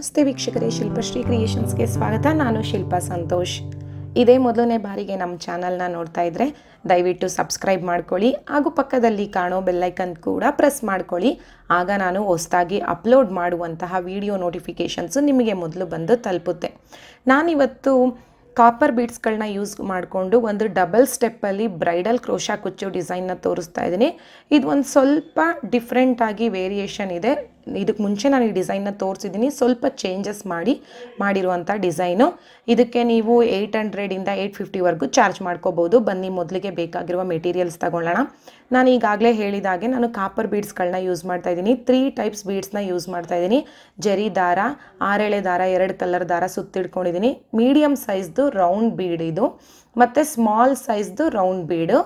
ನಮಸ್ತೆ ವೀಕ್ಷಕರೇ ಶಿಲ್ಪಶ್ರೀ ಕ್ರಿಯೇಷನ್ಸ್ಗೆ ಸ್ವಾಗತ ನಾನು ಶಿಲ್ಪಾ ಸಂತೋಷ್ ಇದೇ ಮೊದಲನೇ ಬಾರಿಗೆ ನಮ್ಮ ಚಾನಲ್ನ ನೋಡ್ತಾ ಇದ್ರೆ ದಯವಿಟ್ಟು ಸಬ್ಸ್ಕ್ರೈಬ್ ಮಾಡ್ಕೊಳ್ಳಿ ಹಾಗೂ ಪಕ್ಕದಲ್ಲಿ ಕಾಣೋ ಬೆಲ್ಲೈಕನ್ ಕೂಡ ಪ್ರೆಸ್ ಮಾಡ್ಕೊಳ್ಳಿ ಆಗ ನಾನು ಹೊಸದಾಗಿ ಅಪ್ಲೋಡ್ ಮಾಡುವಂತಹ ವಿಡಿಯೋ ನೋಟಿಫಿಕೇಷನ್ಸು ನಿಮಗೆ ಮೊದಲು ಬಂದು ತಲುಪುತ್ತೆ ನಾನಿವತ್ತು ಕಾಪರ್ ಬೀಡ್ಸ್ಗಳನ್ನ ಯೂಸ್ ಮಾಡಿಕೊಂಡು ಒಂದು ಡಬಲ್ ಸ್ಟೆಪ್ಪಲ್ಲಿ ಬ್ರೈಡಲ್ ಕ್ರೋಶಾ ಕುಚ್ಚು ಡಿಸೈನ್ನ ತೋರಿಸ್ತಾ ಇದ್ದೀನಿ ಇದು ಒಂದು ಸ್ವಲ್ಪ ಡಿಫ್ರೆಂಟಾಗಿ ವೇರಿಯೇಷನ್ ಇದೆ ಇದಕ್ಕೆ ಮುಂಚೆ ನಾನು ಈ ಡಿಸೈನ್ನ ತೋರಿಸಿದ್ದೀನಿ ಸ್ವಲ್ಪ ಚೇಂಜಸ್ ಮಾಡಿ ಮಾಡಿರುವಂಥ ಡಿಸೈನು ಇದಕ್ಕೆ ನೀವು ಏಯ್ಟ್ ಹಂಡ್ರೆಡಿಂದ ಏಯ್ಟ್ ಫಿಫ್ಟಿವರೆಗೂ ಚಾರ್ಜ್ ಮಾಡ್ಕೋಬೋದು ಬನ್ನಿ ಮೊದಲಿಗೆ ಬೇಕಾಗಿರುವ ಮೆಟೀರಿಯಲ್ಸ್ ತಗೊಳ್ಳೋಣ ನಾನು ಈಗಾಗಲೇ ಹೇಳಿದಾಗೆ ನಾನು ಕಾಪರ್ ಬೀಡ್ಸ್ಗಳನ್ನ ಯೂಸ್ ಮಾಡ್ತಾ ಇದ್ದೀನಿ ತ್ರೀ ಟೈಪ್ಸ್ ಬೀಡ್ಸ್ನ ಯೂಸ್ ಮಾಡ್ತಾ ಇದ್ದೀನಿ ಜರಿ ದಾರ ಆರೆಳೆ ದಾರ ಎರಡು ಕಲರ್ ದಾರ ಸುತ್ತಿಡ್ಕೊಂಡಿದ್ದೀನಿ ಮೀಡಿಯಮ್ ಸೈಜ್ದು ರೌಂಡ್ ಬೀಡ್ ಇದು ಮತ್ತು ಸ್ಮಾಲ್ ಸೈಜ್ದು ರೌಂಡ್ ಬೀಡು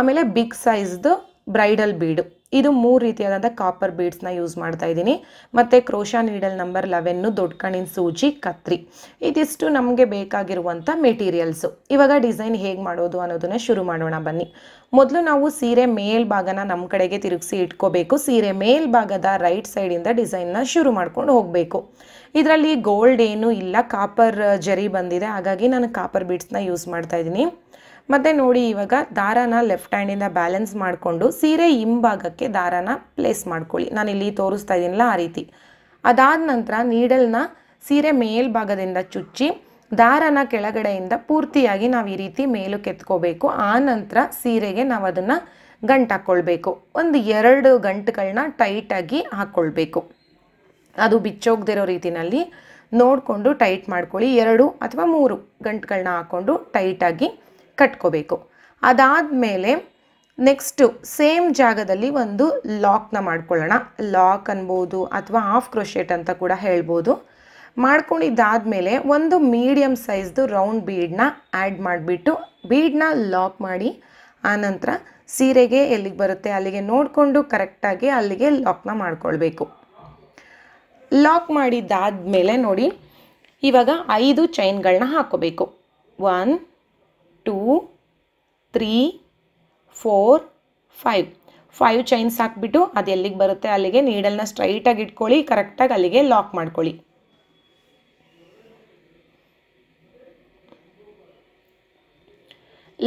ಆಮೇಲೆ ಬಿಗ್ ಸೈಜ್ದು ಬ್ರೈಡಲ್ ಬೀಡು ಇದು ಮೂರು ರೀತಿಯಾದಂಥ ಕಾಪರ್ ಬೀಡ್ಸ್ನ ಯೂಸ್ ಮಾಡ್ತಾ ಇದ್ದೀನಿ ಮತ್ತು ಕ್ರೋಶಾ ನೀಡಲ್ ನಂಬರ್ ಲೆವೆನ್ನು ದೊಡ್ಡ ಕಣ್ಣಿನ ಸೂಜಿ ಕತ್ರಿ ಇದಿಷ್ಟು ನಮಗೆ ಬೇಕಾಗಿರುವಂಥ ಮೆಟೀರಿಯಲ್ಸು ಇವಾಗ ಡಿಸೈನ್ ಹೇಗೆ ಮಾಡೋದು ಅನ್ನೋದನ್ನ ಶುರು ಮಾಡೋಣ ಬನ್ನಿ ಮೊದಲು ನಾವು ಸೀರೆ ಮೇಲ್ಭಾಗನ ನಮ್ಮ ಕಡೆಗೆ ತಿರುಗಿಸಿ ಇಟ್ಕೋಬೇಕು ಸೀರೆ ಮೇಲ್ಭಾಗದ ರೈಟ್ ಸೈಡಿಂದ ಡಿಸೈನ್ನ ಶುರು ಮಾಡ್ಕೊಂಡು ಹೋಗಬೇಕು ಇದರಲ್ಲಿ ಗೋಲ್ಡ್ ಏನೂ ಇಲ್ಲ ಕಾಪರ್ ಜರಿ ಬಂದಿದೆ ಹಾಗಾಗಿ ನಾನು ಕಾಪರ್ ಬೀಡ್ಸ್ನ ಯೂಸ್ ಮಾಡ್ತಾ ಇದ್ದೀನಿ ಮತ್ತು ನೋಡಿ ಇವಾಗ ದಾರನ ಲೆಫ್ಟ್ ಹ್ಯಾಂಡಿಂದ ಬ್ಯಾಲೆನ್ಸ್ ಮಾಡಿಕೊಂಡು ಸೀರೆ ಹಿಂಭಾಗಕ್ಕೆ ದಾರನ ಪ್ಲೇಸ್ ಮಾಡ್ಕೊಳ್ಳಿ ನಾನು ಇಲ್ಲಿ ತೋರಿಸ್ತಾ ಇದ್ದೀನಲ್ಲ ಆ ರೀತಿ ಅದಾದ ನಂತರ ನೀಡಲ್ನ ಸೀರೆ ಮೇಲ್ಭಾಗದಿಂದ ಚುಚ್ಚಿ ದಾರನ ಕೆಳಗಡೆಯಿಂದ ಪೂರ್ತಿಯಾಗಿ ನಾವು ಈ ರೀತಿ ಮೇಲು ಕೆತ್ಕೋಬೇಕು ಆ ನಂತರ ಸೀರೆಗೆ ನಾವು ಅದನ್ನು ಗಂಟು ಹಾಕ್ಕೊಳ್ಬೇಕು ಒಂದು ಎರಡು ಗಂಟುಗಳನ್ನ ಟೈಟಾಗಿ ಹಾಕ್ಕೊಳ್ಬೇಕು ಅದು ಬಿಚ್ಚೋಗ್ದಿರೋ ರೀತಿಯಲ್ಲಿ ನೋಡಿಕೊಂಡು ಟೈಟ್ ಮಾಡ್ಕೊಳ್ಳಿ ಎರಡು ಅಥವಾ ಮೂರು ಗಂಟುಗಳನ್ನ ಹಾಕ್ಕೊಂಡು ಟೈಟಾಗಿ ಕಟ್ಕೋಬೇಕು ಮೇಲೆ ನೆಕ್ಸ್ಟು ಸೇಮ್ ಜಾಗದಲ್ಲಿ ಒಂದು ಲಾಕ್ನ ಮಾಡ್ಕೊಳ್ಳೋಣ ಲಾಕ್ ಅನ್ಬೋದು ಅಥವಾ ಹಾಫ್ ಕ್ರೋಶೆಟ್ ಅಂತ ಕೂಡ ಹೇಳ್ಬೋದು ಮಾಡ್ಕೊಂಡಿದ್ದಾದ ಮೇಲೆ ಒಂದು ಮೀಡಿಯಮ್ ಸೈಜ್ದು ರೌಂಡ್ ಬೀಡನ್ನ ಆ್ಯಡ್ ಮಾಡಿಬಿಟ್ಟು ಬೀಡನ್ನ ಲಾಕ್ ಮಾಡಿ ಆನಂತರ ಸೀರೆಗೆ ಎಲ್ಲಿಗೆ ಬರುತ್ತೆ ಅಲ್ಲಿಗೆ ನೋಡಿಕೊಂಡು ಕರೆಕ್ಟಾಗಿ ಅಲ್ಲಿಗೆ ಲಾಕ್ನ ಮಾಡ್ಕೊಳ್ಬೇಕು ಲಾಕ್ ಮೇಲೆ ನೋಡಿ ಇವಾಗ ಐದು ಚೈನ್ಗಳನ್ನ ಹಾಕೋಬೇಕು one two three four five five chains ಹಾಕ್ಬಿಟ್ಟು ಅದು ಎಲ್ಲಿಗೆ ಬರುತ್ತೆ ಅಲ್ಲಿಗೆ ನೀಡಲ್ನ ಸ್ಟ್ರೈಟಾಗಿ ಇಟ್ಕೊಳ್ಳಿ ಕರೆಕ್ಟಾಗಿ ಅಲ್ಲಿಗೆ ಲಾಕ್ ಮಾಡ್ಕೊಳ್ಳಿ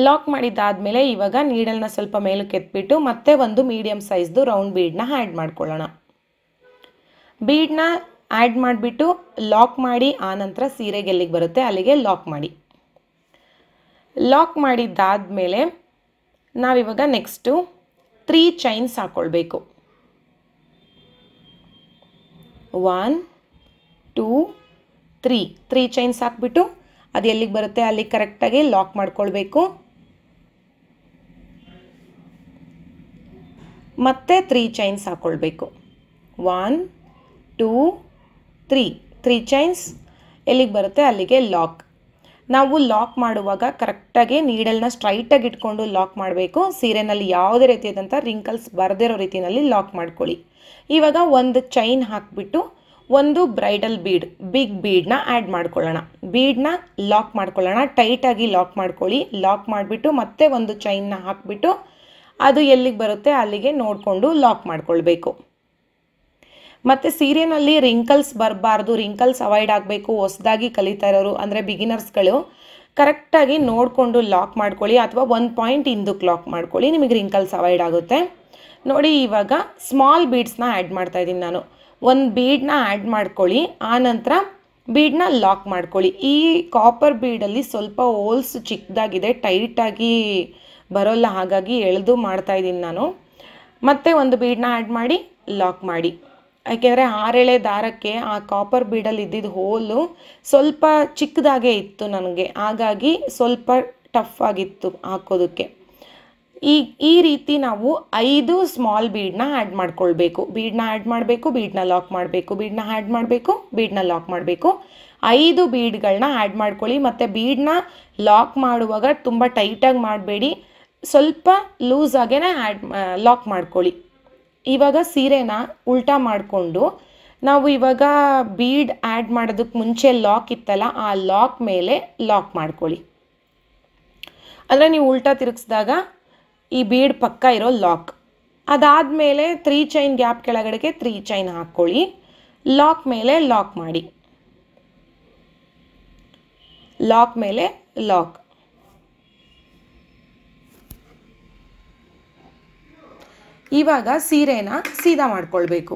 ಲಾಕ್ ಮಾಡಿದ್ದಾದಮೇಲೆ ಇವಾಗ ನೀಡಲ್ನ ಸ್ವಲ್ಪ ಮೇಲಕ್ಕೆ ಎತ್ಬಿಟ್ಟು ಮತ್ತೆ ಒಂದು ಮೀಡಿಯಮ್ ಸೈಜ್ದು ರೌಂಡ್ ಬೀಡನ್ನ ಆ್ಯಡ್ ಮಾಡ್ಕೊಳ್ಳೋಣ ಬೀಡನ್ನ ಆ್ಯಡ್ ಮಾಡಿಬಿಟ್ಟು ಲಾಕ್ ಮಾಡಿ ಆನಂತರ ನಂತರ ಸೀರೆಗೆ ಎಲ್ಲಿಗೆ ಬರುತ್ತೆ ಅಲ್ಲಿಗೆ ಲಾಕ್ ಮಾಡಿ ಲಾಕ್ ಮಾಡಿದ್ದಾದ ಮೇಲೆ ನಾವಿವಾಗ ನೆಕ್ಸ್ಟು ತ್ರೀ ಚೈನ್ಸ್ ಹಾಕ್ಕೊಳ್ಬೇಕು one two three three chains ಹಾಕ್ಬಿಟ್ಟು ಅದು ಎಲ್ಲಿಗೆ ಬರುತ್ತೆ ಅಲ್ಲಿ ಕರೆಕ್ಟಾಗಿ ಲಾಕ್ ಮಾಡ್ಕೊಳ್ಬೇಕು ಮತ್ತೆ ತ್ರೀ ಚೈನ್ಸ್ ಹಾಕ್ಕೊಳ್ಬೇಕು one two three three chains ಎಲ್ಲಿಗೆ ಬರುತ್ತೆ ಅಲ್ಲಿಗೆ ಲಾಕ್ ನಾವು ಲಾಕ್ ಮಾಡುವಾಗ ಕರೆಕ್ಟಾಗಿ ನೀಡಲ್ನ ಸ್ಟ್ರೈಟಾಗಿ ಇಟ್ಕೊಂಡು ಲಾಕ್ ಮಾಡಬೇಕು ಸೀರೆನಲ್ಲಿ ಯಾವುದೇ ರೀತಿಯಾದಂಥ ರಿಂಕಲ್ಸ್ ಬರದಿರೋ ರೀತಿಯಲ್ಲಿ ಲಾಕ್ ಮಾಡ್ಕೊಳ್ಳಿ ಇವಾಗ ಒಂದು ಚೈನ್ ಹಾಕಿಬಿಟ್ಟು ಒಂದು ಬ್ರೈಡಲ್ ಬೀಡ್ ಬಿಗ್ ಬೀಡನ್ನ ಆ್ಯಡ್ ಮಾಡ್ಕೊಳ್ಳೋಣ ಬೀಡನ್ನ ಲಾಕ್ ಮಾಡ್ಕೊಳ್ಳೋಣ ಟೈಟಾಗಿ ಲಾಕ್ ಮಾಡ್ಕೊಳ್ಳಿ ಲಾಕ್ ಮಾಡಿಬಿಟ್ಟು ಮತ್ತೆ ಒಂದು ಚೈನ್ನ ಹಾಕಿಬಿಟ್ಟು ಅದು ಎಲ್ಲಿಗೆ ಬರುತ್ತೆ ಅಲ್ಲಿಗೆ ನೋಡಿಕೊಂಡು ಲಾಕ್ ಮಾಡ್ಕೊಳ್ಬೇಕು ಮತ್ತು ಸೀರೆನಲ್ಲಿ ರಿಂಕಲ್ಸ್ ಬರಬಾರ್ದು ರಿಂಕಲ್ಸ್ ಅವಾಯ್ಡ್ ಆಗಬೇಕು ಹೊಸದಾಗಿ ಕಲಿತಾ ಇರೋರು ಅಂದರೆ ಬಿಗಿನರ್ಸ್ಗಳು ಕರೆಕ್ಟಾಗಿ ನೋಡಿಕೊಂಡು ಲಾಕ್ ಮಾಡ್ಕೊಳ್ಳಿ ಅಥವಾ ಒಂದು ಪಾಯಿಂಟ್ ಹಿಂದಕ್ಕೆ ಲಾಕ್ ಮಾಡ್ಕೊಳ್ಳಿ ನಿಮಗೆ ರಿಂಕಲ್ಸ್ ಅವಾಯ್ಡ್ ಆಗುತ್ತೆ ನೋಡಿ ಇವಾಗ ಸ್ಮಾಲ್ ಬೀಡ್ಸ್ನ ಆ್ಯಡ್ ಇದ್ದೀನಿ ನಾನು ಒಂದು ಬೀಡನ್ನ ಆ್ಯಡ್ ಮಾಡ್ಕೊಳ್ಳಿ ಆನಂತರ ಬೀಡನ್ನ ಲಾಕ್ ಮಾಡ್ಕೊಳ್ಳಿ ಈ ಕಾಪರ್ ಬೀಡಲ್ಲಿ ಸ್ವಲ್ಪ ಹೋಲ್ಸ್ ಚಿಕ್ಕದಾಗಿದೆ ಟೈಟಾಗಿ ಬರೋಲ್ಲ ಹಾಗಾಗಿ ಎಳೆದು ಮಾಡ್ತಾಯಿದ್ದೀನಿ ನಾನು ಮತ್ತೆ ಒಂದು ಬೀಡನ್ನ ಆ್ಯಡ್ ಮಾಡಿ ಲಾಕ್ ಮಾಡಿ ಯಾಕೆಂದರೆ ಆರೆಳೆ ದಾರಕ್ಕೆ ಆ ಕಾಪರ್ ಬೀಡಲ್ಲಿ ಇದ್ದಿದ್ದ ಹೋಲು ಸ್ವಲ್ಪ ಚಿಕ್ಕದಾಗೆ ಇತ್ತು ನನಗೆ ಹಾಗಾಗಿ ಸ್ವಲ್ಪ ಟಫ್ ಆಗಿತ್ತು ಹಾಕೋದಕ್ಕೆ ಈ ಈ ರೀತಿ ನಾವು ಐದು ಸ್ಮಾಲ್ ಬೀಡನ್ನ ಆ್ಯಡ್ ಮಾಡ್ಕೊಳ್ಬೇಕು ಬೀಡನ್ನ ಆ್ಯಡ್ ಮಾಡಬೇಕು ಬೀಡನ್ನ ಲಾಕ್ ಮಾಡಬೇಕು ಬೀಡನ್ನ ಆ್ಯಡ್ ಮಾಡಬೇಕು ಬೀಡನ್ನ ಲಾಕ್ ಮಾಡಬೇಕು ಐದು ಬೀಡ್ಗಳನ್ನ ಆ್ಯಡ್ ಮಾಡ್ಕೊಳ್ಳಿ ಮತ್ತು ಬೀಡನ್ನ ಲಾಕ್ ಮಾಡುವಾಗ ತುಂಬ ಟೈಟಾಗಿ ಮಾಡಬೇಡಿ ಸ್ವಲ್ಪ ಆಗೇನೆ ಆ್ಯಡ್ ಲಾಕ್ ಮಾಡ್ಕೊಳ್ಳಿ ಇವಾಗ ಸೀರೆನ ಉಲ್ಟಾ ಮಾಡಿಕೊಂಡು ನಾವು ಇವಾಗ ಬೀಡ್ ಆ್ಯಡ್ ಮಾಡೋದಕ್ಕೆ ಮುಂಚೆ ಲಾಕ್ ಇತ್ತಲ್ಲ ಆ ಲಾಕ್ ಮೇಲೆ ಲಾಕ್ ಮಾಡ್ಕೊಳ್ಳಿ ಅಂದರೆ ನೀವು ಉಲ್ಟಾ ತಿರುಗಿಸಿದಾಗ ಈ ಬೀಡ್ ಪಕ್ಕ ಇರೋ ಲಾಕ್ ಅದಾದ ಮೇಲೆ ತ್ರೀ ಚೈನ್ ಗ್ಯಾಪ್ ಕೆಳಗಡೆಗೆ ತ್ರೀ ಚೈನ್ ಹಾಕ್ಕೊಳ್ಳಿ ಲಾಕ್ ಮೇಲೆ ಲಾಕ್ ಮಾಡಿ ಲಾಕ್ ಮೇಲೆ ಲಾಕ್ ಇವಾಗ ಸೀರೆನ ಸೀದಾ ಮಾಡ್ಕೊಳ್ಬೇಕು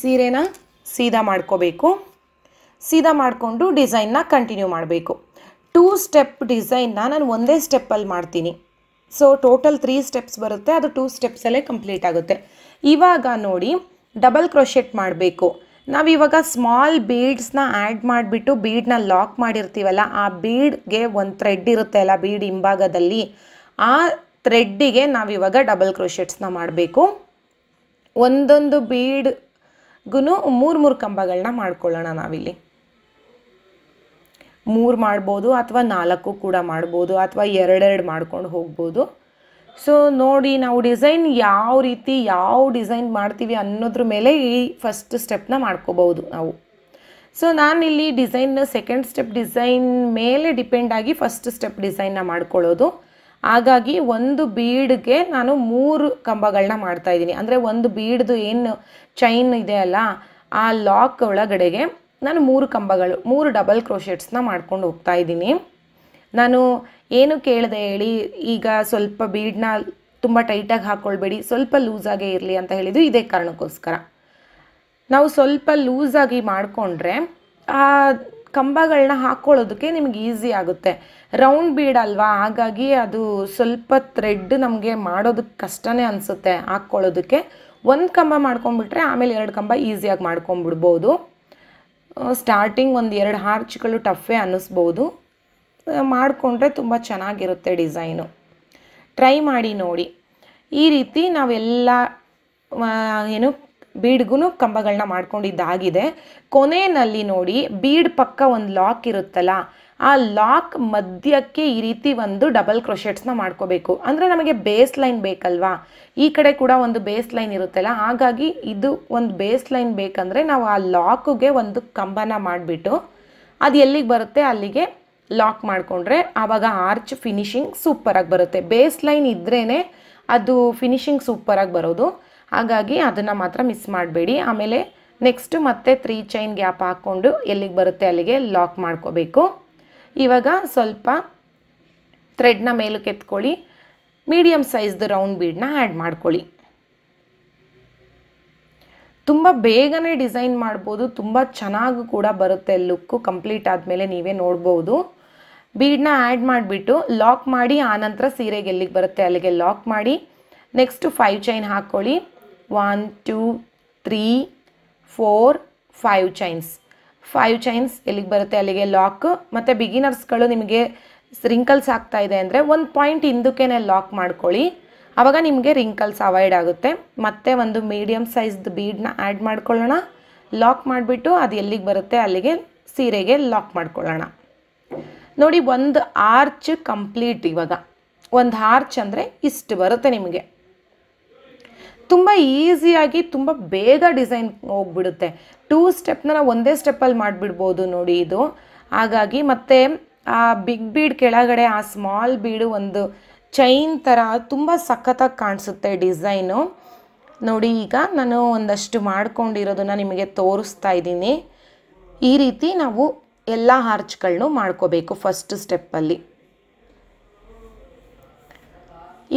ಸೀರೆನ ಸೀದಾ ಮಾಡ್ಕೋಬೇಕು ಸೀದಾ ಮಾಡಿಕೊಂಡು ಡಿಸೈನ್ನ ಕಂಟಿನ್ಯೂ ಮಾಡಬೇಕು ಟೂ ಸ್ಟೆಪ್ ಡಿಸೈನ್ನ ನಾನು ಒಂದೇ ಸ್ಟೆಪ್ಪಲ್ಲಿ ಮಾಡ್ತೀನಿ ಸೊ ಟೋಟಲ್ ತ್ರೀ ಸ್ಟೆಪ್ಸ್ ಬರುತ್ತೆ ಅದು ಟೂ ಸ್ಟೆಪ್ಸಲ್ಲೇ ಕಂಪ್ಲೀಟ್ ಆಗುತ್ತೆ ಇವಾಗ ನೋಡಿ ಡಬಲ್ ಕ್ರೋಶೆಟ್ ಮಾಡಬೇಕು ನಾವು ಇವಾಗ ಸ್ಮಾಲ್ ಬೀಡ್ಸ್ನ ಆ್ಯಡ್ ಮಾಡಿಬಿಟ್ಟು ಬೀಡ್ನ ಲಾಕ್ ಮಾಡಿರ್ತೀವಲ್ಲ ಆ ಬೀಡ್ಗೆ ಒಂದು ಥ್ರೆಡ್ ಇರುತ್ತೆ ಅಲ್ಲ ಬೀಡ್ ಹಿಂಭಾಗದಲ್ಲಿ ಆ ಥ್ರೆಡ್ಡಿಗೆ ನಾವಿವಾಗ ಡಬಲ್ ಕ್ರೋಶೆಟ್ಸ್ನ ಮಾಡಬೇಕು ಒಂದೊಂದು ಬೀಡ್ಗೂ ಮೂರು ಮೂರು ಕಂಬಗಳನ್ನ ಮಾಡ್ಕೊಳ್ಳೋಣ ನಾವಿಲ್ಲಿ ಮೂರು ಮಾಡ್ಬೋದು ಅಥವಾ ನಾಲ್ಕು ಕೂಡ ಮಾಡ್ಬೋದು ಅಥವಾ ಎರಡೆರಡು ಮಾಡ್ಕೊಂಡು ಹೋಗ್ಬೋದು ಸೊ ನೋಡಿ ನಾವು ಡಿಸೈನ್ ಯಾವ ರೀತಿ ಯಾವ ಡಿಸೈನ್ ಮಾಡ್ತೀವಿ ಅನ್ನೋದ್ರ ಮೇಲೆ ಈ ಫಸ್ಟ್ ಸ್ಟೆಪ್ನ ಮಾಡ್ಕೋಬಹುದು ನಾವು ಸೊ ನಾನಿಲ್ಲಿ ಡಿಸೈನ್ ಸೆಕೆಂಡ್ ಸ್ಟೆಪ್ ಡಿಸೈನ್ ಮೇಲೆ ಡಿಪೆಂಡ್ ಆಗಿ ಫಸ್ಟ್ ಸ್ಟೆಪ್ ಡಿಸೈನ್ನ ಮಾಡ್ಕೊಳ್ಳೋದು ಹಾಗಾಗಿ ಒಂದು ಬೀಡ್ಗೆ ನಾನು ಮೂರು ಕಂಬಗಳನ್ನ ಮಾಡ್ತಾ ಇದ್ದೀನಿ ಅಂದರೆ ಒಂದು ಬೀಡ್ದು ಏನು ಚೈನ್ ಇದೆ ಅಲ್ಲ ಆ ಲಾಕ್ ಒಳಗಡೆಗೆ ನಾನು ಮೂರು ಕಂಬಗಳು ಮೂರು ಡಬಲ್ ಕ್ರೋಶೆಟ್ಸ್ನ ಮಾಡ್ಕೊಂಡು ಹೋಗ್ತಾ ಇದ್ದೀನಿ ನಾನು ಏನು ಕೇಳಿದೆ ಹೇಳಿ ಈಗ ಸ್ವಲ್ಪ ಬೀಡನ್ನ ತುಂಬ ಟೈಟಾಗಿ ಹಾಕ್ಕೊಳ್ಬೇಡಿ ಸ್ವಲ್ಪ ಲೂಸಾಗೇ ಇರಲಿ ಅಂತ ಹೇಳಿದ್ದು ಇದೇ ಕಾರಣಕ್ಕೋಸ್ಕರ ನಾವು ಸ್ವಲ್ಪ ಲೂಸಾಗಿ ಮಾಡಿಕೊಂಡ್ರೆ ಆ ಕಂಬಗಳನ್ನ ಹಾಕ್ಕೊಳ್ಳೋದಕ್ಕೆ ನಿಮ್ಗೆ ಈಸಿ ಆಗುತ್ತೆ ರೌಂಡ್ ಬೀಡ್ ಅಲ್ವಾ ಹಾಗಾಗಿ ಅದು ಸ್ವಲ್ಪ ಥ್ರೆಡ್ ನಮಗೆ ಮಾಡೋದಕ್ಕೆ ಕಷ್ಟನೇ ಅನಿಸುತ್ತೆ ಹಾಕ್ಕೊಳ್ಳೋದಕ್ಕೆ ಒಂದು ಕಂಬ ಮಾಡ್ಕೊಂಡ್ಬಿಟ್ರೆ ಆಮೇಲೆ ಎರಡು ಕಂಬ ಈಸಿಯಾಗಿ ಮಾಡ್ಕೊಂಬಿಡ್ಬೋದು ಸ್ಟಾರ್ಟಿಂಗ್ ಒಂದು ಎರಡು ಹಾರ್ಚ್ಗಳು ಟಫೇ ಅನ್ನಿಸ್ಬೋದು ಮಾಡಿಕೊಂಡ್ರೆ ತುಂಬ ಚೆನ್ನಾಗಿರುತ್ತೆ ಡಿಸೈನು ಟ್ರೈ ಮಾಡಿ ನೋಡಿ ಈ ರೀತಿ ನಾವೆಲ್ಲ ಏನು ಬೀಡ್ಗೂ ಕಂಬಗಳನ್ನ ಮಾಡ್ಕೊಂಡಿದ್ದಾಗಿದೆ ಕೊನೆಯಲ್ಲಿ ನೋಡಿ ಬೀಡ್ ಪಕ್ಕ ಒಂದು ಲಾಕ್ ಇರುತ್ತಲ್ಲ ಆ ಲಾಕ್ ಮಧ್ಯಕ್ಕೆ ಈ ರೀತಿ ಒಂದು ಡಬಲ್ ಕ್ರೋಶೆಟ್ಸ್ನ ಮಾಡ್ಕೋಬೇಕು ಅಂದರೆ ನಮಗೆ ಬೇಸ್ ಲೈನ್ ಬೇಕಲ್ವಾ ಈ ಕಡೆ ಕೂಡ ಒಂದು ಬೇಸ್ ಲೈನ್ ಇರುತ್ತಲ್ಲ ಹಾಗಾಗಿ ಇದು ಒಂದು ಬೇಸ್ ಲೈನ್ ಬೇಕಂದರೆ ನಾವು ಆ ಲಾಕ್ಗೆ ಒಂದು ಕಂಬನ ಮಾಡಿಬಿಟ್ಟು ಅದು ಎಲ್ಲಿಗೆ ಬರುತ್ತೆ ಅಲ್ಲಿಗೆ ಲಾಕ್ ಮಾಡಿಕೊಂಡ್ರೆ ಆವಾಗ ಆರ್ಚ್ ಫಿನಿಶಿಂಗ್ ಸೂಪರಾಗಿ ಬರುತ್ತೆ ಬೇಸ್ ಲೈನ್ ಇದ್ರೇ ಅದು ಫಿನಿಶಿಂಗ್ ಸೂಪರಾಗಿ ಬರೋದು ಹಾಗಾಗಿ ಅದನ್ನು ಮಾತ್ರ ಮಿಸ್ ಮಾಡಬೇಡಿ ಆಮೇಲೆ ನೆಕ್ಸ್ಟು ಮತ್ತೆ ತ್ರೀ ಚೈನ್ ಗ್ಯಾಪ್ ಹಾಕ್ಕೊಂಡು ಎಲ್ಲಿಗೆ ಬರುತ್ತೆ ಅಲ್ಲಿಗೆ ಲಾಕ್ ಮಾಡ್ಕೋಬೇಕು ಇವಾಗ ಸ್ವಲ್ಪ ಥ್ರೆಡ್ನ ಮೇಲಕ್ಕೆ ಎತ್ಕೊಳ್ಳಿ ಮೀಡಿಯಮ್ ಸೈಜ್ದು ರೌಂಡ್ ಬೀಡನ್ನ ಆ್ಯಡ್ ಮಾಡ್ಕೊಳ್ಳಿ ತುಂಬ ಬೇಗನೆ ಡಿಸೈನ್ ಮಾಡ್ಬೋದು ತುಂಬ ಚೆನ್ನಾಗೂ ಕೂಡ ಬರುತ್ತೆ ಲುಕ್ಕು ಕಂಪ್ಲೀಟ್ ಆದಮೇಲೆ ನೀವೇ ನೋಡ್ಬೋದು ಬೀಡನ್ನ ಆ್ಯಡ್ ಮಾಡಿಬಿಟ್ಟು ಲಾಕ್ ಮಾಡಿ ಆನಂತರ ಸೀರೆಗೆ ಎಲ್ಲಿಗೆ ಬರುತ್ತೆ ಅಲ್ಲಿಗೆ ಲಾಕ್ ಮಾಡಿ ನೆಕ್ಸ್ಟು ಫೈವ್ ಚೈನ್ ಹಾಕ್ಕೊಳ್ಳಿ one two three four five chains five chains ಎಲ್ಲಿಗೆ ಬರುತ್ತೆ ಅಲ್ಲಿಗೆ ಲಾಕ್ ಮತ್ತು ಬಿಗಿನರ್ಸ್ಗಳು ನಿಮಗೆ ರಿಂಕಲ್ಸ್ ಆಗ್ತಾ ಇದೆ ಅಂದರೆ ಒಂದು ಪಾಯಿಂಟ್ ಹಿಂದಕ್ಕೇ ಲಾಕ್ ಮಾಡ್ಕೊಳ್ಳಿ ಆವಾಗ ನಿಮಗೆ ರಿಂಕಲ್ಸ್ ಅವಾಯ್ಡ್ ಆಗುತ್ತೆ ಮತ್ತೆ ಒಂದು ಮೀಡಿಯಮ್ ಸೈಜ್ದು ಬೀಡನ್ನ ಆ್ಯಡ್ ಮಾಡ್ಕೊಳ್ಳೋಣ ಲಾಕ್ ಮಾಡಿಬಿಟ್ಟು ಅದು ಎಲ್ಲಿಗೆ ಬರುತ್ತೆ ಅಲ್ಲಿಗೆ ಸೀರೆಗೆ ಲಾಕ್ ಮಾಡ್ಕೊಳ್ಳೋಣ ನೋಡಿ ಒಂದು ಆರ್ಚ್ ಕಂಪ್ಲೀಟ್ ಇವಾಗ ಒಂದು ಆರ್ಚ್ ಅಂದರೆ ಇಷ್ಟು ಬರುತ್ತೆ ನಿಮಗೆ ತುಂಬ ಈಸಿಯಾಗಿ ತುಂಬ ಬೇಗ ಡಿಸೈನ್ ಹೋಗ್ಬಿಡುತ್ತೆ ಟೂ ಸ್ಟೆಪ್ನ ನಾವು ಒಂದೇ ಸ್ಟೆಪ್ಪಲ್ಲಿ ಮಾಡಿಬಿಡ್ಬೋದು ನೋಡಿ ಇದು ಹಾಗಾಗಿ ಮತ್ತು ಆ ಬಿಗ್ ಬೀಡ್ ಕೆಳಗಡೆ ಆ ಸ್ಮಾಲ್ ಬೀಡು ಒಂದು ಚೈನ್ ಥರ ತುಂಬ ಸಖತ್ತಾಗಿ ಕಾಣಿಸುತ್ತೆ ಡಿಸೈನು ನೋಡಿ ಈಗ ನಾನು ಒಂದಷ್ಟು ಮಾಡ್ಕೊಂಡಿರೋದನ್ನು ನಿಮಗೆ ತೋರಿಸ್ತಾ ಇದ್ದೀನಿ ಈ ರೀತಿ ನಾವು ಎಲ್ಲ ಆರ್ಚ್ಗಳನ್ನೂ ಮಾಡ್ಕೋಬೇಕು ಫಸ್ಟ್ ಸ್ಟೆಪ್ಪಲ್ಲಿ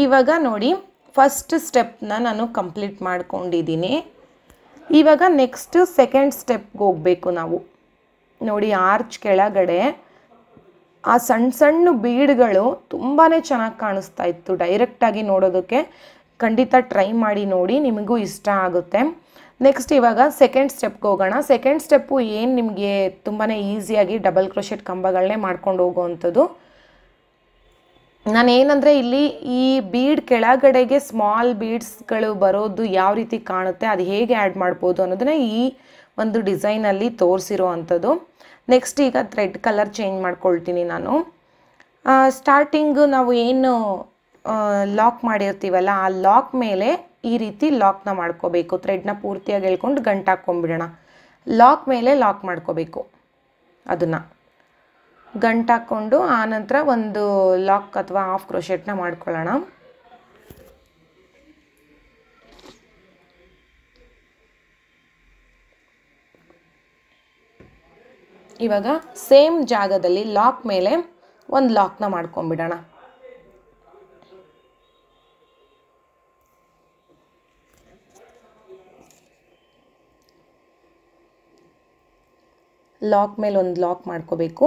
ಇವಾಗ ನೋಡಿ ಫಸ್ಟ್ ಸ್ಟೆಪ್ನ ನಾನು ಕಂಪ್ಲೀಟ್ ಮಾಡ್ಕೊಂಡಿದ್ದೀನಿ ಇವಾಗ ನೆಕ್ಸ್ಟ್ ಸೆಕೆಂಡ್ ಸ್ಟೆಪ್ಗೆ ಹೋಗಬೇಕು ನಾವು ನೋಡಿ ಆರ್ಚ್ ಕೆಳಗಡೆ ಆ ಸಣ್ಣ ಸಣ್ಣ ಬೀಡ್ಗಳು ತುಂಬಾ ಚೆನ್ನಾಗಿ ಕಾಣಿಸ್ತಾ ಇತ್ತು ಡೈರೆಕ್ಟಾಗಿ ನೋಡೋದಕ್ಕೆ ಖಂಡಿತ ಟ್ರೈ ಮಾಡಿ ನೋಡಿ ನಿಮಗೂ ಇಷ್ಟ ಆಗುತ್ತೆ ನೆಕ್ಸ್ಟ್ ಇವಾಗ ಸೆಕೆಂಡ್ ಸ್ಟೆಪ್ಗೆ ಹೋಗೋಣ ಸೆಕೆಂಡ್ ಸ್ಟೆಪ್ಪು ಏನು ನಿಮಗೆ ತುಂಬಾ ಈಸಿಯಾಗಿ ಡಬಲ್ ಕ್ರೋಶೆಟ್ ಕಂಬಗಳನ್ನೇ ಮಾಡ್ಕೊಂಡು ಹೋಗೋವಂಥದ್ದು ನಾನೇನಂದರೆ ಇಲ್ಲಿ ಈ ಬೀಡ್ ಕೆಳಗಡೆಗೆ ಸ್ಮಾಲ್ ಬೀಡ್ಸ್ಗಳು ಬರೋದು ಯಾವ ರೀತಿ ಕಾಣುತ್ತೆ ಅದು ಹೇಗೆ ಆ್ಯಡ್ ಮಾಡ್ಬೋದು ಅನ್ನೋದನ್ನ ಈ ಒಂದು ಡಿಸೈನಲ್ಲಿ ತೋರಿಸಿರೋ ಅಂಥದ್ದು ನೆಕ್ಸ್ಟ್ ಈಗ ಥ್ರೆಡ್ ಕಲರ್ ಚೇಂಜ್ ಮಾಡ್ಕೊಳ್ತೀನಿ ನಾನು ಸ್ಟಾರ್ಟಿಂಗು ನಾವು ಏನು ಲಾಕ್ ಮಾಡಿರ್ತೀವಲ್ಲ ಆ ಲಾಕ್ ಮೇಲೆ ಈ ರೀತಿ ಲಾಕ್ನ ಮಾಡ್ಕೋಬೇಕು ಥ್ರೆಡ್ನ ಪೂರ್ತಿಯಾಗಿ ಹೇಳ್ಕೊಂಡು ಗಂಟು ಹಾಕ್ಕೊಂಬಿಡೋಣ ಲಾಕ್ ಮೇಲೆ ಲಾಕ್ ಮಾಡ್ಕೋಬೇಕು ಅದನ್ನು ಗಂಟು ಹಾಕ್ಕೊಂಡು ಆನಂತರ ಒಂದು ಲಾಕ್ ಅಥವಾ ಹಾಫ್ ಕ್ರೋಶೆಟ್ನ ಮಾಡ್ಕೊಳ್ಳೋಣ ಇವಾಗ ಸೇಮ್ ಜಾಗದಲ್ಲಿ ಲಾಕ್ ಮೇಲೆ ಒಂದು ಲಾಕ್ನ ಮಾಡ್ಕೊಂಬಿಡೋಣ ಲಾಕ್ ಮೇಲೆ ಒಂದು ಲಾಕ್ ಮಾಡ್ಕೋಬೇಕು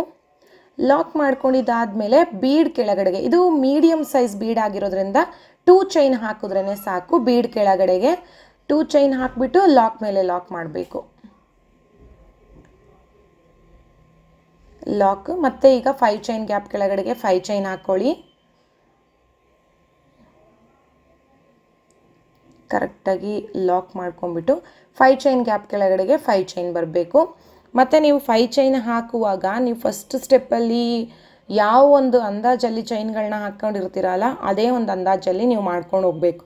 ಲಾಕ್ ಮಾಡ್ಕೊಂಡಿದ್ದಾದಮೇಲೆ ಬೀಡ್ ಕೆಳಗಡೆಗೆ ಇದು ಮೀಡಿಯಂ ಸೈಜ್ ಬೀಡ್ ಆಗಿರೋದ್ರಿಂದ ಟೂ ಚೈನ್ ಹಾಕಿದ್ರೇ ಸಾಕು ಬೀಡ್ ಕೆಳಗಡೆಗೆ ಟೂ ಚೈನ್ ಹಾಕಿಬಿಟ್ಟು ಲಾಕ್ ಮೇಲೆ ಲಾಕ್ ಮಾಡಬೇಕು ಲಾಕ್ ಮತ್ತೆ ಈಗ ಫೈವ್ ಚೈನ್ ಗ್ಯಾಪ್ ಕೆಳಗಡೆಗೆ ಫೈವ್ ಚೈನ್ ಹಾಕ್ಕೊಳ್ಳಿ ಕರೆಕ್ಟಾಗಿ ಲಾಕ್ ಮಾಡ್ಕೊಂಡ್ಬಿಟ್ಟು ಫೈವ್ ಚೈನ್ ಗ್ಯಾಪ್ ಕೆಳಗಡೆಗೆ ಫೈವ್ ಚೈನ್ ಬರಬೇಕು ಮತ್ತು ನೀವು ಫೈ ಚೈನ್ ಹಾಕುವಾಗ ನೀವು ಫಸ್ಟ್ ಸ್ಟೆಪ್ಪಲ್ಲಿ ಯಾವ ಒಂದು ಅಂದಾಜಲ್ಲಿ ಚೈನ್ಗಳನ್ನ ಹಾಕ್ಕೊಂಡಿರ್ತೀರಲ್ಲ ಅದೇ ಒಂದು ಅಂದಾಜಲ್ಲಿ ನೀವು ಮಾಡ್ಕೊಂಡು ಹೋಗಬೇಕು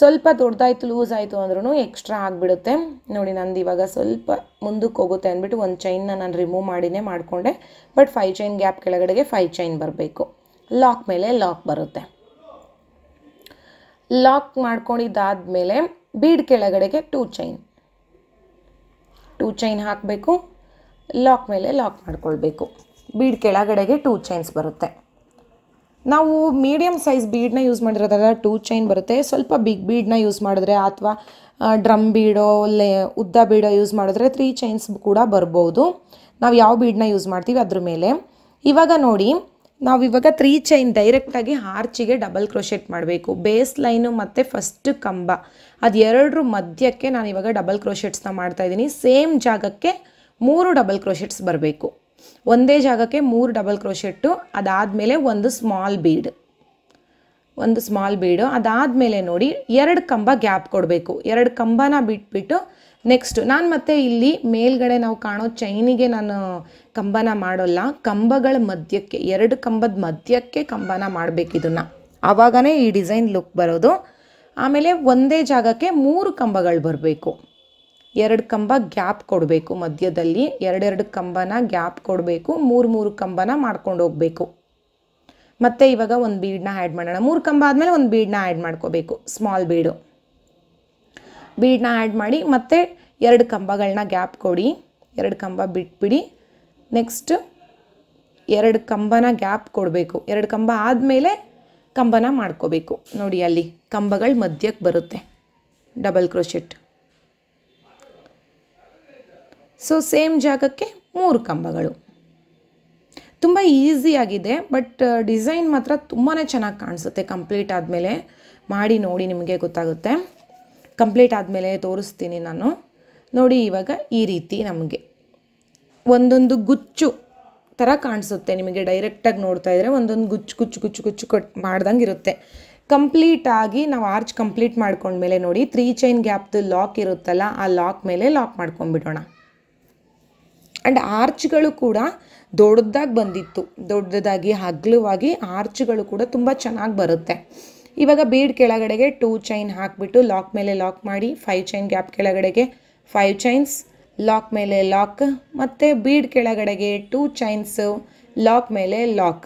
ಸ್ವಲ್ಪ ದೊಡ್ಡದಾಯ್ತು ಲೂಸ್ ಆಯಿತು ಅಂದ್ರೂ ಎಕ್ಸ್ಟ್ರಾ ಆಗಿಬಿಡುತ್ತೆ ನೋಡಿ ನಂದು ಇವಾಗ ಸ್ವಲ್ಪ ಮುಂದಕ್ಕೆ ಹೋಗುತ್ತೆ ಅಂದ್ಬಿಟ್ಟು ಒಂದು ಚೈನ್ನ ನಾನು ರಿಮೂವ್ ಮಾಡಿನೇ ಮಾಡಿಕೊಂಡೆ ಬಟ್ ಫೈ ಚೈನ್ ಗ್ಯಾಪ್ ಕೆಳಗಡೆಗೆ ಫೈ ಚೈನ್ ಬರಬೇಕು ಲಾಕ್ ಮೇಲೆ ಲಾಕ್ ಬರುತ್ತೆ ಲಾಕ್ ಮಾಡ್ಕೊಂಡಿದ್ದಾದ ಮೇಲೆ ಬೀಡ್ ಕೆಳಗಡೆಗೆ ಟೂ ಚೈನ್ ಟೂ ಚೈನ್ ಹಾಕಬೇಕು ಲಾಕ್ ಮೇಲೆ ಲಾಕ್ ಮಾಡ್ಕೊಳ್ಬೇಕು ಬೀಡ್ ಕೆಳಗಡೆಗೆ ಟೂ ಚೈನ್ಸ್ ಬರುತ್ತೆ ನಾವು ಮೀಡಿಯಮ್ ಸೈಜ್ ಬೀಡನ್ನ ಯೂಸ್ ಮಾಡಿರೋದಾಗ ಟೂ ಚೈನ್ ಬರುತ್ತೆ ಸ್ವಲ್ಪ ಬಿಗ್ ಬೀಡನ್ನ ಯೂಸ್ ಮಾಡಿದ್ರೆ ಅಥವಾ ಡ್ರಮ್ ಬೀಡೋ ಲೇ ಉದ್ದ ಬೀಡೋ ಯೂಸ್ ಮಾಡಿದ್ರೆ ತ್ರೀ ಚೈನ್ಸ್ ಕೂಡ ಬರ್ಬೋದು ನಾವು ಯಾವ ಬೀಡ್ನ ಯೂಸ್ ಮಾಡ್ತೀವಿ ಅದ್ರ ಮೇಲೆ ಇವಾಗ ನೋಡಿ ನಾವು ಇವಾಗ ತ್ರೀ ಚೈನ್ ಡೈರೆಕ್ಟಾಗಿ ಆರ್ಚಿಗೆ ಡಬಲ್ ಕ್ರೋಶೆಟ್ ಮಾಡಬೇಕು ಬೇಸ್ ಲೈನು ಮತ್ತು ಫಸ್ಟ್ ಕಂಬ ಅದು ಎರಡರ ಮಧ್ಯಕ್ಕೆ ನಾನು ಇವಾಗ ಡಬಲ್ ಕ್ರೋಶೆಟ್ಸ್ನ ಇದ್ದೀನಿ ಸೇಮ್ ಜಾಗಕ್ಕೆ ಮೂರು ಡಬಲ್ ಕ್ರೋಶೆಟ್ಸ್ ಬರಬೇಕು ಒಂದೇ ಜಾಗಕ್ಕೆ ಮೂರು ಡಬಲ್ ಕ್ರೋಶೆಟ್ಟು ಅದಾದಮೇಲೆ ಒಂದು ಸ್ಮಾಲ್ ಬೀಡ್ ಒಂದು ಸ್ಮಾಲ್ ಬೀಡು ಮೇಲೆ ನೋಡಿ ಎರಡು ಕಂಬ ಗ್ಯಾಪ್ ಕೊಡಬೇಕು ಎರಡು ಕಂಬನ ಬಿಟ್ಬಿಟ್ಟು ನೆಕ್ಸ್ಟ್ ನಾನು ಮತ್ತೆ ಇಲ್ಲಿ ಮೇಲ್ಗಡೆ ನಾವು ಕಾಣೋ ಚೈನಿಗೆ ನಾನು ಕಂಬನ ಮಾಡೋಲ್ಲ ಕಂಬಗಳ ಮಧ್ಯಕ್ಕೆ ಎರಡು ಕಂಬದ ಮಧ್ಯಕ್ಕೆ ಕಂಬನ ಮಾಡಬೇಕು ಇದನ್ನು ಆವಾಗನೇ ಈ ಡಿಸೈನ್ ಲುಕ್ ಬರೋದು ಆಮೇಲೆ ಒಂದೇ ಜಾಗಕ್ಕೆ ಮೂರು ಕಂಬಗಳು ಬರಬೇಕು ಎರಡು ಕಂಬ ಗ್ಯಾಪ್ ಕೊಡಬೇಕು ಮಧ್ಯದಲ್ಲಿ ಎರಡೆರಡು ಕಂಬನ ಗ್ಯಾಪ್ ಕೊಡಬೇಕು ಮೂರು ಮೂರು ಕಂಬನ ಮಾಡ್ಕೊಂಡು ಹೋಗಬೇಕು ಮತ್ತು ಇವಾಗ ಒಂದು ಬೀಡನ್ನ ಆ್ಯಡ್ ಮಾಡೋಣ ಮೂರು ಕಂಬ ಆದಮೇಲೆ ಒಂದು ಬೀಡನ್ನ ಆ್ಯಡ್ ಮಾಡ್ಕೋಬೇಕು ಸ್ಮಾಲ್ ಬೀಡು ಬೀಡನ್ನ ಆ್ಯಡ್ ಮಾಡಿ ಮತ್ತೆ ಎರಡು ಕಂಬಗಳನ್ನ ಗ್ಯಾಪ್ ಕೊಡಿ ಎರಡು ಕಂಬ ಬಿಟ್ಬಿಡಿ ನೆಕ್ಸ್ಟ್ ಎರಡು ಕಂಬನ ಗ್ಯಾಪ್ ಕೊಡಬೇಕು ಎರಡು ಕಂಬ ಆದಮೇಲೆ ಕಂಬನ ಮಾಡ್ಕೋಬೇಕು ನೋಡಿ ಅಲ್ಲಿ ಕಂಬಗಳು ಮಧ್ಯಕ್ಕೆ ಬರುತ್ತೆ ಡಬಲ್ ಕ್ರೋಶೆಟ್ ಸೊ ಸೇಮ್ ಜಾಗಕ್ಕೆ ಮೂರು ಕಂಬಗಳು ತುಂಬ ಈಸಿಯಾಗಿದೆ ಬಟ್ ಡಿಸೈನ್ ಮಾತ್ರ ತುಂಬಾ ಚೆನ್ನಾಗಿ ಕಾಣಿಸುತ್ತೆ ಕಂಪ್ಲೀಟ್ ಆದಮೇಲೆ ಮಾಡಿ ನೋಡಿ ನಿಮಗೆ ಗೊತ್ತಾಗುತ್ತೆ ಕಂಪ್ಲೀಟ್ ಆದಮೇಲೆ ತೋರಿಸ್ತೀನಿ ನಾನು ನೋಡಿ ಇವಾಗ ಈ ರೀತಿ ನಮಗೆ ಒಂದೊಂದು ಗುಚ್ಚು ಥರ ಕಾಣಿಸುತ್ತೆ ನಿಮಗೆ ಡೈರೆಕ್ಟಾಗಿ ನೋಡ್ತಾ ಇದ್ದರೆ ಒಂದೊಂದು ಗುಚ್ಚು ಗುಚ್ಚು ಗುಚ್ಚು ಗುಚ್ಚು ಕಟ್ ಮಾಡ್ದಂಗೆ ಇರುತ್ತೆ ಕಂಪ್ಲೀಟಾಗಿ ನಾವು ಆರ್ಚ್ ಕಂಪ್ಲೀಟ್ ಮಾಡ್ಕೊಂಡ್ಮೇಲೆ ನೋಡಿ ತ್ರೀ ಚೈನ್ ಗ್ಯಾಪ್ದು ಲಾಕ್ ಇರುತ್ತಲ್ಲ ಆ ಲಾಕ್ ಮೇಲೆ ಲಾಕ್ ಮಾಡ್ಕೊಂಡ್ಬಿಡೋಣ ಆ್ಯಂಡ್ ಆರ್ಚ್ಗಳು ಕೂಡ ದೊಡ್ಡದಾಗಿ ಬಂದಿತ್ತು ದೊಡ್ಡದಾಗಿ ಹಗ್ಲವಾಗಿ ಆರ್ಚ್ಗಳು ಕೂಡ ತುಂಬ ಚೆನ್ನಾಗಿ ಬರುತ್ತೆ ಇವಾಗ ಬೀಡ್ ಕೆಳಗಡೆಗೆ ಟೂ ಚೈನ್ ಹಾಕಿಬಿಟ್ಟು ಲಾಕ್ ಮೇಲೆ ಲಾಕ್ ಮಾಡಿ ಫೈವ್ ಚೈನ್ ಗ್ಯಾಪ್ ಕೆಳಗಡೆಗೆ ಫೈವ್ ಚೈನ್ಸ್ ಲಾಕ್ ಮೇಲೆ ಲಾಕ್ ಮತ್ತು ಬೀಡ್ ಕೆಳಗಡೆಗೆ ಟೂ ಚೈನ್ಸು ಲಾಕ್ ಮೇಲೆ ಲಾಕ್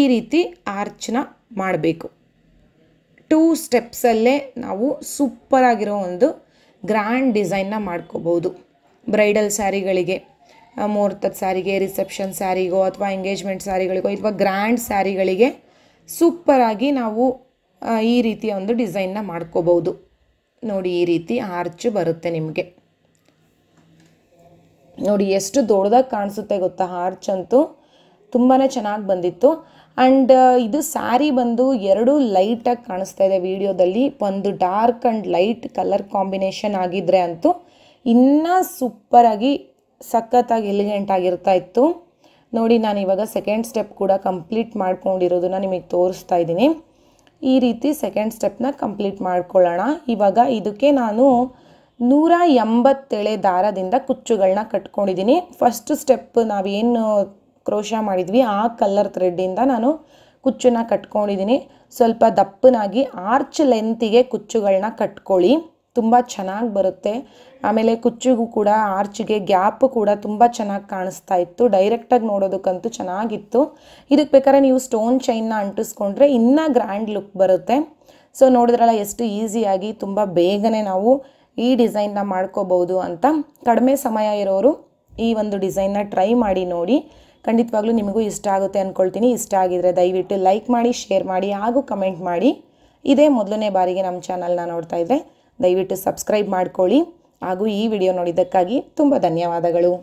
ಈ ರೀತಿ ಆರ್ಚ್ನ ಮಾಡಬೇಕು ಟೂ ಸ್ಟೆಪ್ಸಲ್ಲೇ ನಾವು ಸೂಪರಾಗಿರೋ ಒಂದು ಗ್ರ್ಯಾಂಡ್ ಡಿಸೈನ್ನ ಮಾಡ್ಕೋಬೋದು ಬ್ರೈಡಲ್ ಸ್ಯಾರಿಗಳಿಗೆ ಮುಹೂರ್ತದ ಸ್ಯಾರಿಗೆ ರಿಸೆಪ್ಷನ್ ಸ್ಯಾರಿಗೋ ಅಥವಾ ಎಂಗೇಜ್ಮೆಂಟ್ ಸ್ಯಾರಿಗಳಿಗೋ ಅಥವಾ ಗ್ರ್ಯಾಂಡ್ ಸ್ಯಾರಿಗಳಿಗೆ ಸೂಪರಾಗಿ ನಾವು ಈ ರೀತಿಯ ಒಂದು ಡಿಸೈನ್ನ ಮಾಡ್ಕೋಬೋದು ನೋಡಿ ಈ ರೀತಿ ಆರ್ಚು ಬರುತ್ತೆ ನಿಮಗೆ ನೋಡಿ ಎಷ್ಟು ದೊಡ್ಡದಾಗಿ ಕಾಣಿಸುತ್ತೆ ಗೊತ್ತಾ ಆರ್ಚ್ ಅಂತೂ ತುಂಬಾ ಚೆನ್ನಾಗಿ ಬಂದಿತ್ತು ಆ್ಯಂಡ್ ಇದು ಸ್ಯಾರಿ ಬಂದು ಎರಡು ಲೈಟಾಗಿ ಕಾಣಿಸ್ತಾ ಇದೆ ವಿಡಿಯೋದಲ್ಲಿ ಒಂದು dark and light colour combination ಆಗಿದ್ರೆ ಅಂತೂ ಇನ್ನೂ ಸೂಪರಾಗಿ ಸಖತ್ತಾಗಿ ಆಗಿರ್ತಾ ಇತ್ತು ನೋಡಿ ನಾನು ಇವಾಗ ಸೆಕೆಂಡ್ ಸ್ಟೆಪ್ ಕೂಡ ಕಂಪ್ಲೀಟ್ ಮಾಡ್ಕೊಂಡಿರೋದನ್ನ ನಿಮಗೆ ತೋರಿಸ್ತಾ ಇದ್ದೀನಿ ಈ ರೀತಿ ಸೆಕೆಂಡ್ ಸ್ಟೆಪ್ನ ಕಂಪ್ಲೀಟ್ ಮಾಡ್ಕೊಳ್ಳೋಣ ಇವಾಗ ಇದಕ್ಕೆ ನಾನು ನೂರ ಎಂಬತ್ತೆಳೆ ದಾರದಿಂದ ಕುಚ್ಚುಗಳನ್ನ ಕಟ್ಕೊಂಡಿದ್ದೀನಿ ಫಸ್ಟ್ ಸ್ಟೆಪ್ ನಾವೇನು ಕ್ರೋಶ ಮಾಡಿದ್ವಿ ಆ ಕಲರ್ ಥ್ರೆಡ್ಡಿಂದ ನಾನು ಕುಚ್ಚನ್ನ ಕಟ್ಕೊಂಡಿದ್ದೀನಿ ಸ್ವಲ್ಪ ದಪ್ಪನಾಗಿ ಆರ್ಚ್ ಲೆಂತಿಗೆ ಕುಚ್ಚುಗಳನ್ನ ಕಟ್ಕೊಳ್ಳಿ ತುಂಬ ಚೆನ್ನಾಗಿ ಬರುತ್ತೆ ಆಮೇಲೆ ಕುಚ್ಚಿಗೂ ಕೂಡ ಆರ್ಚ್ಗೆ ಗ್ಯಾಪ್ ಕೂಡ ತುಂಬ ಚೆನ್ನಾಗಿ ಕಾಣಿಸ್ತಾ ಇತ್ತು ಡೈರೆಕ್ಟಾಗಿ ನೋಡೋದಕ್ಕಂತೂ ಚೆನ್ನಾಗಿತ್ತು ಇದಕ್ಕೆ ಬೇಕಾದ್ರೆ ನೀವು ಸ್ಟೋನ್ ಚೈನ್ನ ಅಂಟಿಸ್ಕೊಂಡ್ರೆ ಇನ್ನೂ ಗ್ರ್ಯಾಂಡ್ ಲುಕ್ ಬರುತ್ತೆ ಸೊ ನೋಡಿದ್ರಲ್ಲ ಎಷ್ಟು ಈಸಿಯಾಗಿ ತುಂಬ ಬೇಗನೆ ನಾವು ಈ ಡಿಸೈನ್ನ ಮಾಡ್ಕೋಬಹುದು ಅಂತ ಕಡಿಮೆ ಸಮಯ ಇರೋರು ಈ ಒಂದು ಡಿಸೈನ್ನ ಟ್ರೈ ಮಾಡಿ ನೋಡಿ ಖಂಡಿತವಾಗ್ಲೂ ನಿಮಗೂ ಇಷ್ಟ ಆಗುತ್ತೆ ಅಂದ್ಕೊಳ್ತೀನಿ ಇಷ್ಟ ಆಗಿದರೆ ದಯವಿಟ್ಟು ಲೈಕ್ ಮಾಡಿ ಶೇರ್ ಮಾಡಿ ಹಾಗೂ ಕಮೆಂಟ್ ಮಾಡಿ ಇದೇ ಮೊದಲನೇ ಬಾರಿಗೆ ನಮ್ಮ ಚಾನಲ್ನ ನೋಡ್ತಾ ಇದ್ದರೆ ದಯವಿಟ್ಟು ಸಬ್ಸ್ಕ್ರೈಬ್ ಮಾಡ್ಕೊಳ್ಳಿ ಹಾಗೂ ಈ ವಿಡಿಯೋ ನೋಡಿದ್ದಕ್ಕಾಗಿ ತುಂಬ ಧನ್ಯವಾದಗಳು